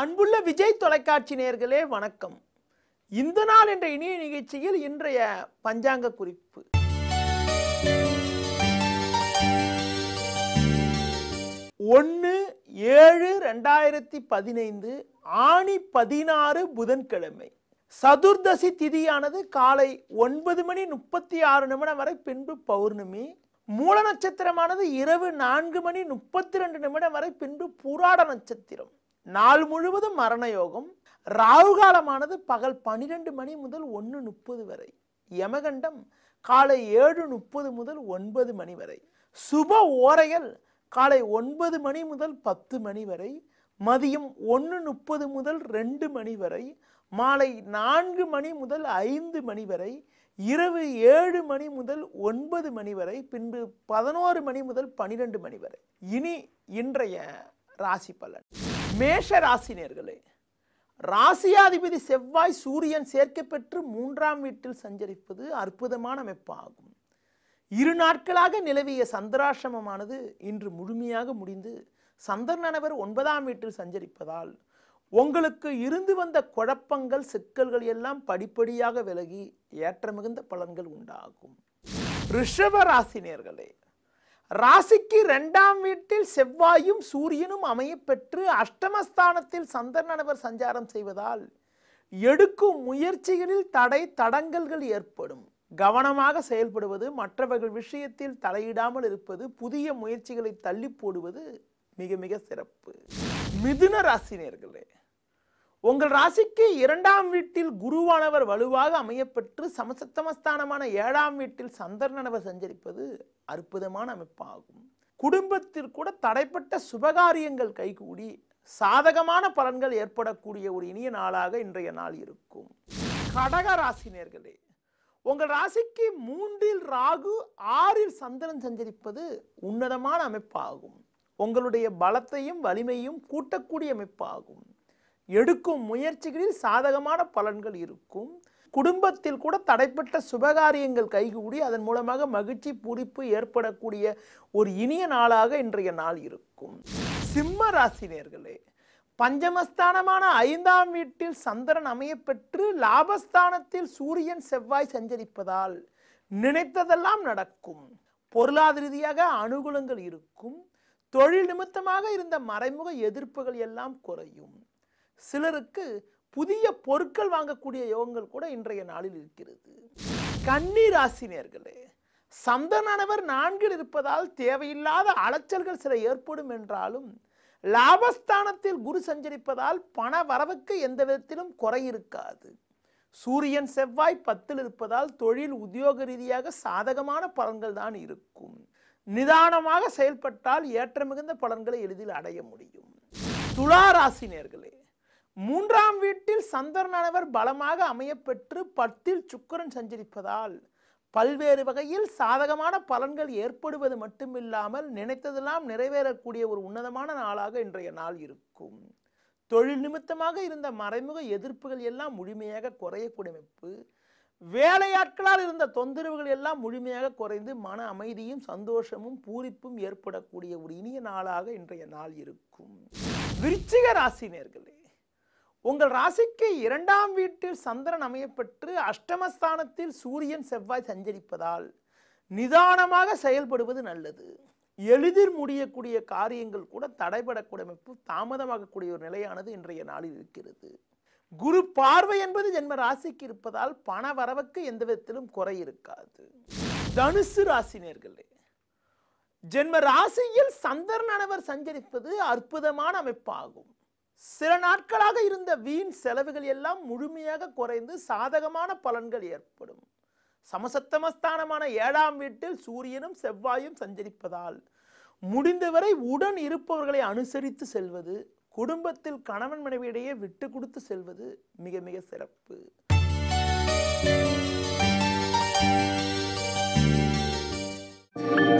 அன்புள்ள விஜய் தொலைக்காட்சி நேர்களே வணக்கம் இந்த நாள் என்ற இணைய நிகழ்ச்சியில் இன்றைய பஞ்சாங்க குறிப்பு ஒன்று ஏழு ரெண்டாயிரத்தி பதினைந்து ஆணி பதினாறு புதன்கிழமை சதுர்தசி திதியானது காலை ஒன்பது மணி முப்பத்தி ஆறு நிமிடம் வரை பின்பு பௌர்ணமி மூல நட்சத்திரமானது இரவு நான்கு மணி முப்பத்தி ரெண்டு நிமிடம் வரை பின்பு புராட நட்சத்திரம் நாள் முழுவதும் மரண யோகம் ராகு காலமானது பகல் பன்னிரெண்டு மணி முதல் ஒன்று முப்பது வரை யமகண்டம் காலை ஏழு முப்பது முதல் ஒன்பது மணி வரை சுப ஓரையல் காலை ஒன்பது மணி முதல் பத்து மணி வரை மதியம் ஒன்று முப்பது முதல் ரெண்டு மணி வரை மாலை நான்கு மணி முதல் ஐந்து மணி வரை இரவு ஏழு மணி முதல் ஒன்பது மணி வரை பின்பு பதினோரு மணி முதல் பன்னிரெண்டு மணி வரை இனி இன்றைய ராசி பலன் மேஷ ராசினியர்களே ராசியாதிபதி செவ்வாய் சூரியன் சேர்க்கை பெற்று மூன்றாம் வீட்டில் சஞ்சரிப்பது அற்புதமான அமைப்பாகும் இரு நாட்களாக நிலவிய சந்திராசிரமமானது இன்று முழுமையாக முடிந்து சந்திரனவர் ஒன்பதாம் வீட்டில் சஞ்சரிப்பதால் உங்களுக்கு இருந்து வந்த குழப்பங்கள் சிக்கல்கள் எல்லாம் படிப்படியாக விலகி ஏற்ற மிகுந்த பலன்கள் உண்டாகும் ரிஷப ராசினியர்களே ராசிக்கு ரெண்டாம் வீட்டில் செவ்வாயும் சூரியனும் அமையப்பெற்று அஷ்டமஸ்தானத்தில் சந்திரனவர் சஞ்சாரம் செய்வதால் எடுக்கும் முயற்சிகளில் தடை தடங்கல்கள் ஏற்படும் கவனமாக செயல்படுவது மற்றவர்கள் விஷயத்தில் தலையிடாமல் இருப்பது புதிய முயற்சிகளை தள்ளி போடுவது மிக மிக சிறப்பு மிதுன ராசினியர்களே உங்கள் ராசிக்கு இரண்டாம் வீட்டில் குருவானவர் வலுவாக அமையப்பெற்று சமசத்தமஸ்தானமான ஏழாம் வீட்டில் சந்திரனவர் சஞ்சரிப்பது அற்புதமான அமைப்பாகும் குடும்பத்தில் கூட தடைப்பட்ட சுபகாரியங்கள் கைகூடி சாதகமான பலன்கள் ஏற்படக்கூடிய ஒரு இனிய நாளாக இன்றைய நாள் இருக்கும் கடக நேர்களே உங்கள் ராசிக்கு மூன்றில் ராகு ஆறில் சந்திரன் சஞ்சரிப்பது உன்னதமான அமைப்பாகும் உங்களுடைய பலத்தையும் வலிமையும் கூட்டக்கூடிய அமைப்பாகும் எடுக்கும் முயற்சிகளில் சாதகமான பலன்கள் இருக்கும் குடும்பத்தில் கூட தடைப்பட்ட சுபகாரியங்கள் கைகூடி அதன் மூலமாக மகிழ்ச்சி பூரிப்பு ஏற்படக்கூடிய ஒரு இனிய நாளாக இன்றைய நாள் இருக்கும் சிம்ம ராசினியர்களே பஞ்சமஸ்தானமான ஐந்தாம் வீட்டில் சந்திரன் அமையப்பெற்று லாபஸ்தானத்தில் சூரியன் செவ்வாய் சஞ்சரிப்பதால் நினைத்ததெல்லாம் நடக்கும் பொருளாதார ரீதியாக அனுகூலங்கள் இருக்கும் தொழில் நிமித்தமாக இருந்த மறைமுக எதிர்ப்புகள் எல்லாம் குறையும் சிலருக்கு புதிய பொருட்கள் வாங்கக்கூடிய யோகங்கள் கூட இன்றைய நாளில் இருக்கிறது கண்ணீராசினியர்களே சந்தனானவர் நான்கில் இருப்பதால் தேவையில்லாத அலைச்சல்கள் சில ஏற்படும் என்றாலும் லாபஸ்தானத்தில் குரு சஞ்சரிப்பதால் பண வரவுக்கு எந்த விதத்திலும் குறை இருக்காது சூரியன் செவ்வாய் பத்தில் இருப்பதால் தொழில் உத்தியோக ரீதியாக சாதகமான பலன்கள் தான் இருக்கும் நிதானமாக செயல்பட்டால் ஏற்ற மிகுந்த பலன்களை எளிதில் அடைய முடியும் துளாராசி நேர்களே மூன்றாம் வீட்டில் சந்திரனானவர் பலமாக அமையப்பெற்று பத்தில் சுக்கரன் சஞ்சரிப்பதால் பல்வேறு வகையில் சாதகமான பலன்கள் ஏற்படுவது மட்டுமில்லாமல் நினைத்ததெல்லாம் நிறைவேறக்கூடிய ஒரு உன்னதமான நாளாக இன்றைய நாள் இருக்கும் தொழில் நிமித்தமாக இருந்த மறைமுக எதிர்ப்புகள் எல்லாம் முழுமையாக குறையக்கூடிய அமைப்பு வேலையாட்களால் இருந்த தொந்தரவுகள் எல்லாம் முழுமையாக குறைந்து மன அமைதியும் சந்தோஷமும் பூரிப்பும் ஏற்படக்கூடிய ஒரு இனிய நாளாக இன்றைய நாள் இருக்கும் விருச்சிக ராசினியர்களே உங்கள் ராசிக்கு இரண்டாம் வீட்டில் சந்திரன் அமையப்பெற்று அஷ்டமஸ்தானத்தில் சூரியன் செவ்வாய் சஞ்சரிப்பதால் நிதானமாக செயல்படுவது நல்லது எளிதில் முடியக்கூடிய காரியங்கள் கூட தடைபடக்கூடிய அமைப்பு தாமதமாகக்கூடிய ஒரு நிலையானது இன்றைய நாளில் இருக்கிறது குரு பார்வை என்பது ஜென்ம ராசிக்கு இருப்பதால் பண வரவுக்கு எந்த விதத்திலும் குறை இருக்காது தனுசு ராசினியர்களே ஜென்ம ராசியில் சந்திரனவர் சஞ்சரிப்பது அற்புதமான அமைப்பாகும் சில நாட்களாக இருந்த வீண் செலவுகள் எல்லாம் முழுமையாக குறைந்து சாதகமான பலன்கள் ஏற்படும் சமசத்தமஸ்தானமான ஏழாம் வீட்டில் சூரியனும் செவ்வாயும் சஞ்சரிப்பதால் முடிந்தவரை உடன் இருப்பவர்களை அனுசரித்து செல்வது குடும்பத்தில் கணவன் மனைவியிடையே விட்டு கொடுத்து செல்வது மிக மிக சிறப்பு thank you